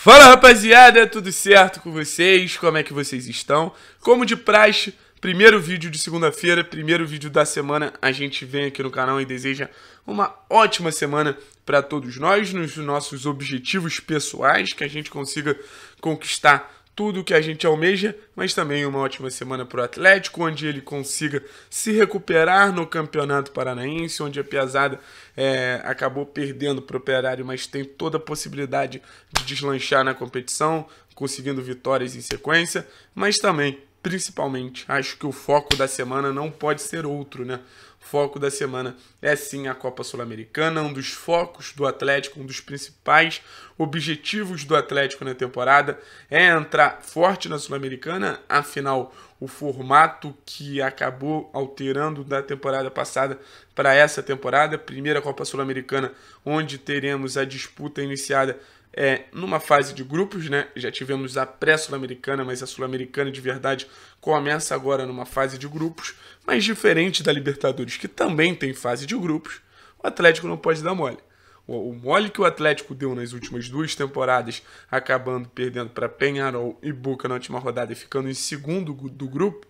Fala rapaziada, tudo certo com vocês? Como é que vocês estão? Como de praxe, primeiro vídeo de segunda-feira, primeiro vídeo da semana, a gente vem aqui no canal e deseja uma ótima semana para todos nós, nos nossos objetivos pessoais, que a gente consiga conquistar tudo o que a gente almeja, mas também uma ótima semana para o Atlético, onde ele consiga se recuperar no Campeonato Paranaense, onde a Piazada é, acabou perdendo para o Operário, mas tem toda a possibilidade de deslanchar na competição, conseguindo vitórias em sequência, mas também, principalmente, acho que o foco da semana não pode ser outro, né? foco da semana é sim a Copa Sul-Americana, um dos focos do Atlético, um dos principais objetivos do Atlético na temporada é entrar forte na Sul-Americana, afinal o formato que acabou alterando da temporada passada para essa temporada, primeira Copa Sul-Americana, onde teremos a disputa iniciada é, numa fase de grupos, né? Já tivemos a pré-sul-americana, mas a sul-americana de verdade começa agora numa fase de grupos, mas diferente da Libertadores, que também tem fase de grupos, o Atlético não pode dar mole. O, o mole que o Atlético deu nas últimas duas temporadas, acabando perdendo para Penharol e Boca na última rodada e ficando em segundo do grupo,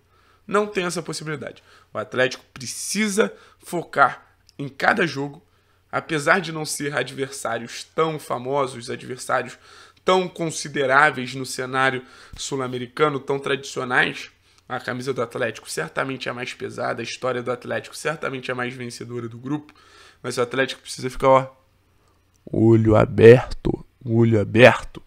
não tem essa possibilidade. O Atlético precisa focar em cada jogo apesar de não ser adversários tão famosos, adversários tão consideráveis no cenário sul-americano, tão tradicionais, a camisa do Atlético certamente é mais pesada, a história do Atlético certamente é mais vencedora do grupo, mas o Atlético precisa ficar, ó, olho aberto, olho aberto,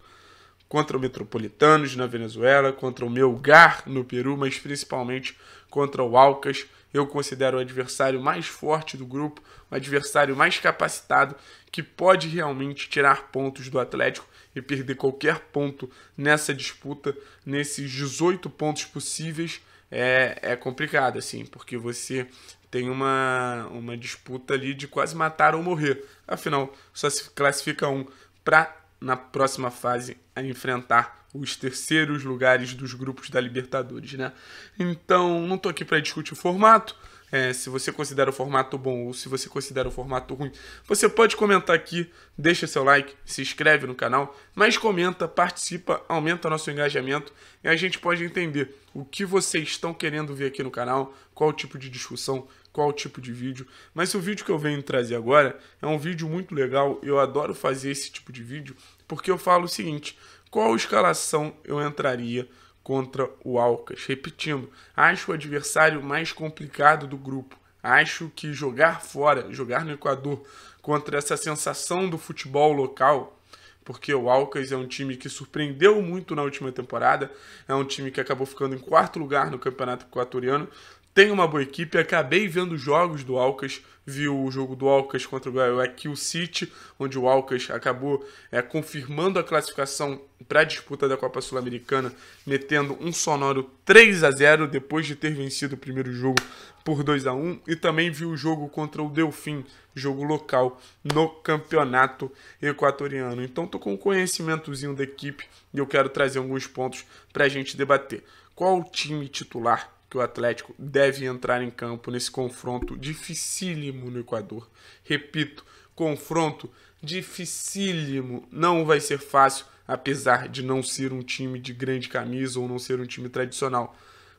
contra o Metropolitanos na Venezuela, contra o Melgar no Peru, mas principalmente contra o Alcas eu considero o adversário mais forte do grupo, o adversário mais capacitado, que pode realmente tirar pontos do Atlético e perder qualquer ponto nessa disputa, nesses 18 pontos possíveis, é, é complicado, assim, porque você tem uma, uma disputa ali de quase matar ou morrer. Afinal, só se classifica um para, na próxima fase, enfrentar os terceiros lugares dos grupos da Libertadores, né? Então, não estou aqui para discutir o formato. É, se você considera o formato bom ou se você considera o formato ruim, você pode comentar aqui, deixa seu like, se inscreve no canal, mas comenta, participa, aumenta nosso engajamento e a gente pode entender o que vocês estão querendo ver aqui no canal, qual tipo de discussão, qual tipo de vídeo. Mas o vídeo que eu venho trazer agora é um vídeo muito legal, eu adoro fazer esse tipo de vídeo, porque eu falo o seguinte: qual escalação eu entraria contra o Alcas. Repetindo, acho o adversário mais complicado do grupo. Acho que jogar fora, jogar no Equador, contra essa sensação do futebol local, porque o Alcas é um time que surpreendeu muito na última temporada, é um time que acabou ficando em quarto lugar no Campeonato Equatoriano, tem uma boa equipe. Acabei vendo jogos do Alcas, vi o jogo do Alcas contra o Kill City, onde o Alcas acabou é, confirmando a classificação para a disputa da Copa Sul-Americana, metendo um sonoro 3 a 0 depois de ter vencido o primeiro jogo por 2 a 1 e também vi o jogo contra o Delfim, jogo local no campeonato equatoriano. Então estou com um conhecimentozinho da equipe e eu quero trazer alguns pontos para a gente debater. Qual o time titular que o Atlético deve entrar em campo nesse confronto dificílimo no Equador. Repito, confronto dificílimo, não vai ser fácil, apesar de não ser um time de grande camisa ou não ser um time tradicional.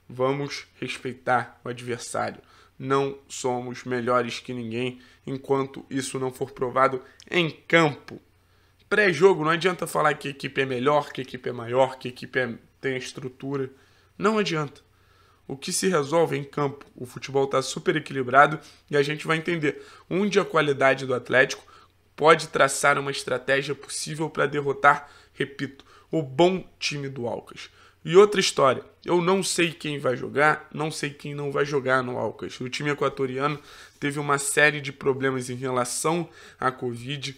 Vamos respeitar o adversário. Não somos melhores que ninguém enquanto isso não for provado em campo. Pré-jogo, não adianta falar que a equipe é melhor, que a equipe é maior, que a equipe é... tem estrutura. Não adianta o que se resolve em campo. O futebol está super equilibrado e a gente vai entender onde a qualidade do Atlético pode traçar uma estratégia possível para derrotar, repito, o bom time do Alcas. E outra história, eu não sei quem vai jogar, não sei quem não vai jogar no Alcas. O time equatoriano teve uma série de problemas em relação à Covid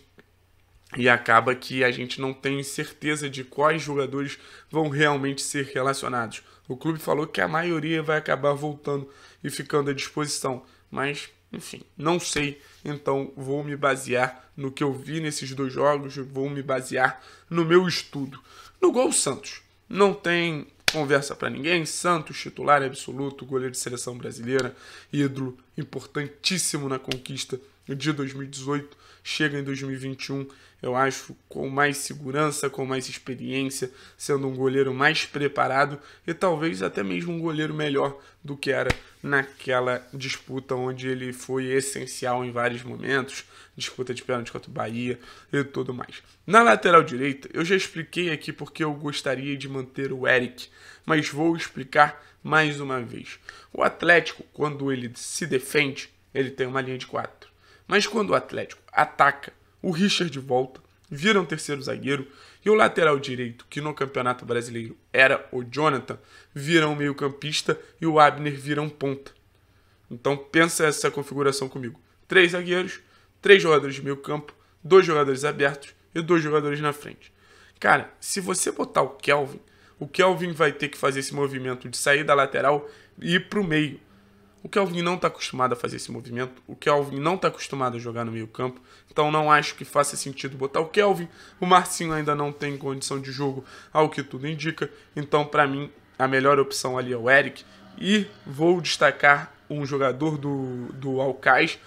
e acaba que a gente não tem certeza de quais jogadores vão realmente ser relacionados. O clube falou que a maioria vai acabar voltando e ficando à disposição, mas enfim, não sei, então vou me basear no que eu vi nesses dois jogos, vou me basear no meu estudo. No gol Santos, não tem conversa para ninguém, Santos titular absoluto, goleiro de seleção brasileira, ídolo importantíssimo na conquista de 2018 chega em 2021, eu acho, com mais segurança, com mais experiência, sendo um goleiro mais preparado e talvez até mesmo um goleiro melhor do que era naquela disputa onde ele foi essencial em vários momentos, disputa de pênalti contra o Bahia e tudo mais. Na lateral direita, eu já expliquei aqui porque eu gostaria de manter o Eric, mas vou explicar mais uma vez. O Atlético, quando ele se defende, ele tem uma linha de quatro mas quando o Atlético ataca, o Richard volta, vira um terceiro zagueiro e o lateral direito, que no Campeonato Brasileiro era o Jonathan, vira um meio-campista e o Abner vira um ponta. Então pensa essa configuração comigo: três zagueiros, três jogadores de meio-campo, dois jogadores abertos e dois jogadores na frente. Cara, se você botar o Kelvin, o Kelvin vai ter que fazer esse movimento de sair da lateral e ir para o meio. O Kelvin não está acostumado a fazer esse movimento, o Kelvin não está acostumado a jogar no meio campo, então não acho que faça sentido botar o Kelvin. O Marcinho ainda não tem condição de jogo, ao que tudo indica, então para mim a melhor opção ali é o Eric. E vou destacar um jogador do, do Alcaz,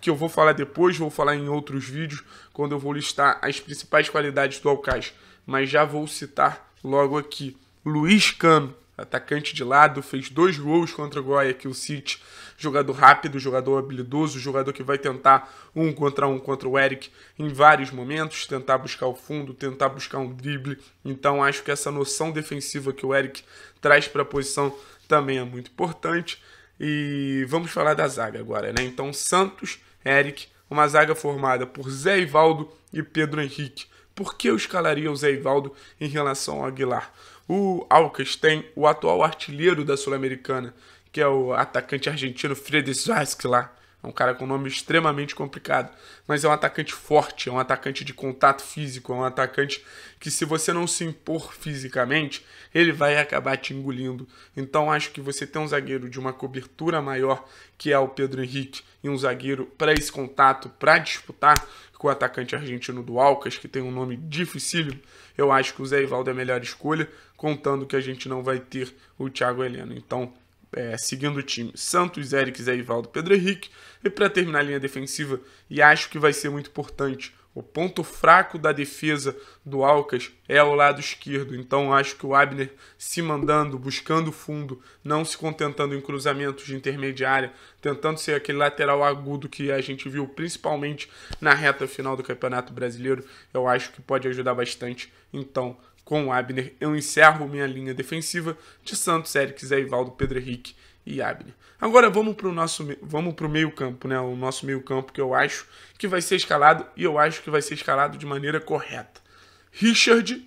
que eu vou falar depois, vou falar em outros vídeos, quando eu vou listar as principais qualidades do Alcaz. Mas já vou citar logo aqui, Luiz Cano atacante de lado, fez dois gols contra o o City, jogador rápido, jogador habilidoso, jogador que vai tentar um contra um contra o Eric em vários momentos, tentar buscar o fundo, tentar buscar um drible. Então acho que essa noção defensiva que o Eric traz para a posição também é muito importante. E vamos falar da zaga agora, né? Então Santos, Eric, uma zaga formada por Zé Ivaldo e Pedro Henrique. Por que eu escalaria o Zé Ivaldo em relação ao Aguilar? O Alcas tem o atual artilheiro da Sul-Americana, que é o atacante argentino Fredes Vasque lá. É um cara com nome extremamente complicado, mas é um atacante forte, é um atacante de contato físico, é um atacante que se você não se impor fisicamente, ele vai acabar te engolindo. Então acho que você ter um zagueiro de uma cobertura maior, que é o Pedro Henrique, e um zagueiro para esse contato, para disputar com o atacante argentino do Alcas, que tem um nome dificílimo, eu acho que o Zé Ivaldo é a melhor escolha, contando que a gente não vai ter o Thiago Heleno. Então, é, seguindo o time, Santos, Eric, Zé Ivaldo, Pedro Henrique. E para terminar a linha defensiva, e acho que vai ser muito importante, o ponto fraco da defesa do Alcas é o lado esquerdo. Então acho que o Abner se mandando, buscando fundo, não se contentando em cruzamentos de intermediária, tentando ser aquele lateral agudo que a gente viu principalmente na reta final do Campeonato Brasileiro, eu acho que pode ajudar bastante. Então com o Abner, eu encerro minha linha defensiva de Santos, Eric, Zé Ivaldo, Pedro Henrique e Abner. Agora vamos para o nosso vamos para o meio campo, né? O nosso meio campo que eu acho que vai ser escalado e eu acho que vai ser escalado de maneira correta. Richard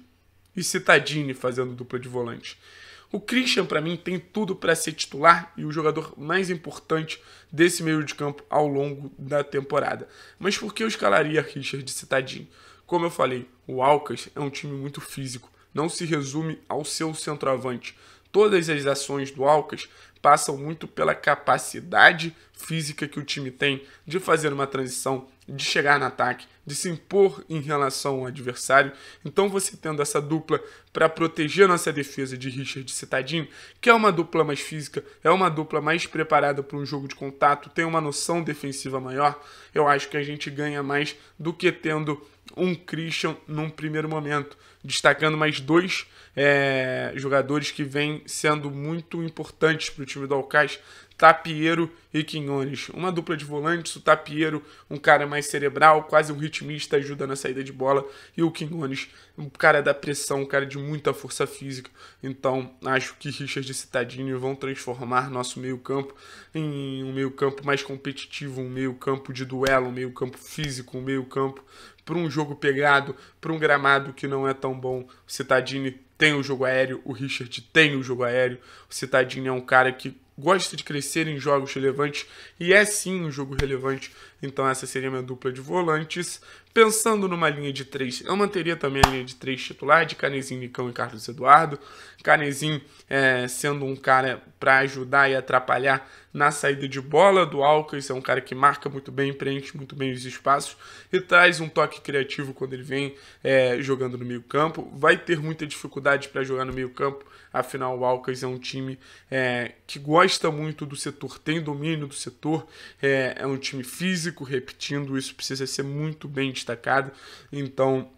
e Citadini fazendo dupla de volante. O Christian, para mim, tem tudo para ser titular e o jogador mais importante desse meio de campo ao longo da temporada. Mas por que eu escalaria Richard e Citadini? Como eu falei, o Alcas é um time muito físico não se resume ao seu centroavante. Todas as ações do Alcas passam muito pela capacidade física que o time tem de fazer uma transição, de chegar no ataque, de se impor em relação ao adversário. Então você tendo essa dupla para proteger nossa defesa de Richard Citadinho, que é uma dupla mais física, é uma dupla mais preparada para um jogo de contato, tem uma noção defensiva maior, eu acho que a gente ganha mais do que tendo um Christian num primeiro momento, destacando mais dois é, jogadores que vêm sendo muito importantes para o time do Alcaz, Tapiero e Quinones. Uma dupla de volantes, o Tapiero, um cara mais cerebral, quase um ritmista, ajuda na saída de bola, e o Quinones, um cara da pressão, um cara de muita força física. Então, acho que Richard e Citadini vão transformar nosso meio-campo em um meio-campo mais competitivo, um meio-campo de duelo, um meio-campo físico, um meio-campo para um jogo pegado, para um gramado que não é tão bom. O Citadini tem o jogo aéreo, o Richard tem o jogo aéreo. O Citadini é um cara que gosta de crescer em jogos relevantes e é sim um jogo relevante. Então essa seria minha dupla de volantes. Pensando numa linha de três, eu manteria também a linha de três titular de Canezinho, Nicão e Carlos Eduardo. Canezinho é, sendo um cara para ajudar e atrapalhar na saída de bola do Alcas, é um cara que marca muito bem, preenche muito bem os espaços e traz um toque criativo quando ele vem é, jogando no meio campo. Vai ter muita dificuldade para jogar no meio campo, afinal o Alcas é um time é, que gosta muito do setor, tem domínio do setor, é, é um time físico, repetindo, isso precisa ser muito bem destacado. Então,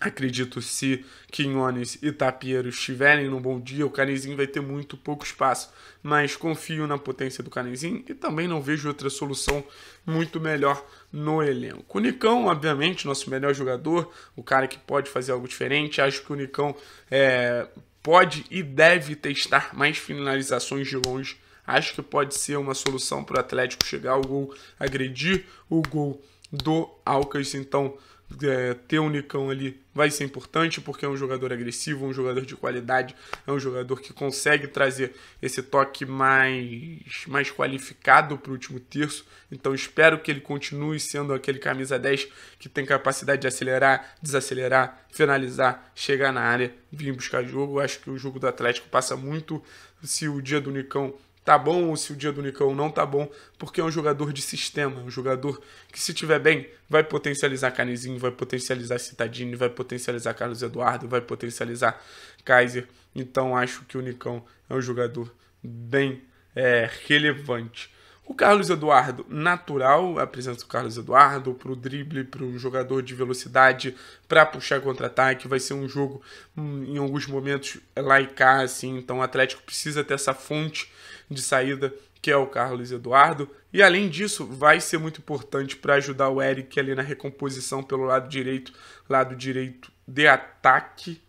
Acredito se Quinones e Tapiero estiverem no bom dia, o Canezinho vai ter muito pouco espaço. Mas confio na potência do Canezinho e também não vejo outra solução muito melhor no elenco. O Nicão, obviamente, nosso melhor jogador, o cara que pode fazer algo diferente. Acho que o Nicão é, pode e deve testar mais finalizações de longe. Acho que pode ser uma solução para o Atlético chegar ao gol, agredir o gol do Alcas. Então, é, ter o Nicão ali vai ser importante, porque é um jogador agressivo, um jogador de qualidade, é um jogador que consegue trazer esse toque mais, mais qualificado para o último terço. Então espero que ele continue sendo aquele camisa 10 que tem capacidade de acelerar, desacelerar, finalizar, chegar na área, vir buscar jogo. acho que o jogo do Atlético passa muito se o dia do Nicão tá bom ou se o dia do Nicão não tá bom, porque é um jogador de sistema, um jogador que se tiver bem, vai potencializar Canizinho, vai potencializar Citadini, vai potencializar Carlos Eduardo, vai potencializar Kaiser. Então acho que o Nicão é um jogador bem é, relevante. O Carlos Eduardo, natural, a presença do Carlos Eduardo para o drible, para um jogador de velocidade, para puxar contra-ataque, vai ser um jogo hum, em alguns momentos lá e cá, assim, então o Atlético precisa ter essa fonte de saída que é o Carlos Eduardo, e além disso, vai ser muito importante para ajudar o Eric ali na recomposição pelo lado direito, lado direito de ataque,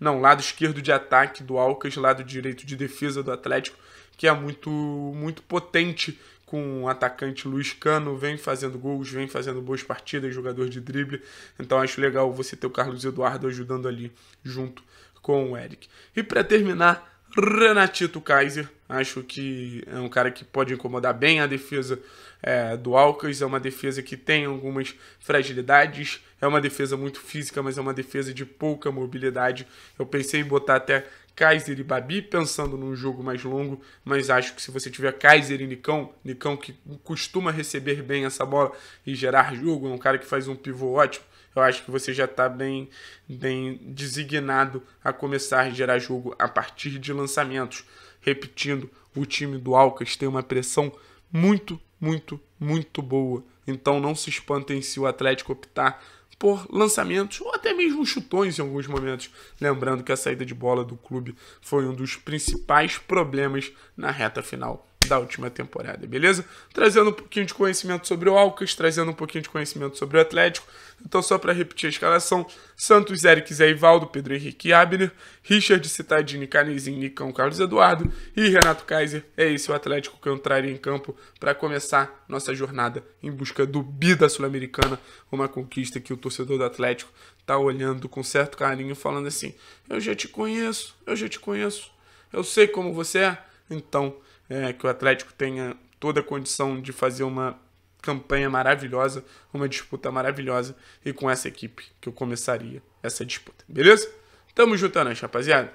não, lado esquerdo de ataque do Alcas, lado direito de defesa do Atlético, que é muito, muito potente com o atacante Luiz Cano, vem fazendo gols, vem fazendo boas partidas, jogador de drible. Então acho legal você ter o Carlos Eduardo ajudando ali junto com o Eric. E para terminar, Renatito Kaiser, acho que é um cara que pode incomodar bem a defesa é, do Alcas, é uma defesa que tem algumas fragilidades, é uma defesa muito física, mas é uma defesa de pouca mobilidade. Eu pensei em botar até Kaiser e Babi, pensando num jogo mais longo, mas acho que se você tiver Kaiser e Nicão, Nicão que costuma receber bem essa bola e gerar jogo, é um cara que faz um pivô ótimo, eu acho que você já está bem, bem designado a começar a gerar jogo a partir de lançamentos. Repetindo, o time do Alcas tem uma pressão muito, muito, muito boa. Então não se espantem se o Atlético optar por lançamentos ou até mesmo chutões em alguns momentos. Lembrando que a saída de bola do clube foi um dos principais problemas na reta final da última temporada, beleza? Trazendo um pouquinho de conhecimento sobre o Alcas, trazendo um pouquinho de conhecimento sobre o Atlético. Então, só para repetir a escalação: Santos, Eric, Zé Ivaldo, Pedro Henrique Abner, Richard, Citadini, Canizinho, Nicão, Carlos Eduardo e Renato Kaiser. É esse o Atlético que entraria em campo para começar nossa jornada em busca do bida da Sul-Americana, uma conquista que o torcedor do Atlético tá olhando com certo carinho, falando assim: Eu já te conheço, eu já te conheço, eu sei como você é, então é, que o Atlético tenha toda a condição de fazer uma campanha maravilhosa, uma disputa maravilhosa e com essa equipe que eu começaria essa disputa, beleza? Tamo juntando, é rapaziada.